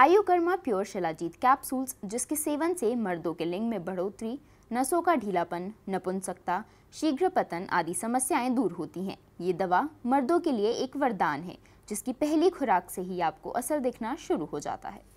आयुकर्मा pure shilajit capsules जिसके सेवन से मर्दों के लिंग में बढ़ोतरी नसों का ढीलापन नपुंसकता शीघ्र पतन आदि समस्याएं दूर होती हैं ये दवा मर्दों के लिए एक वरदान है जिसकी पहली खुराक से ही आपको असर दिखना शुरू हो जाता है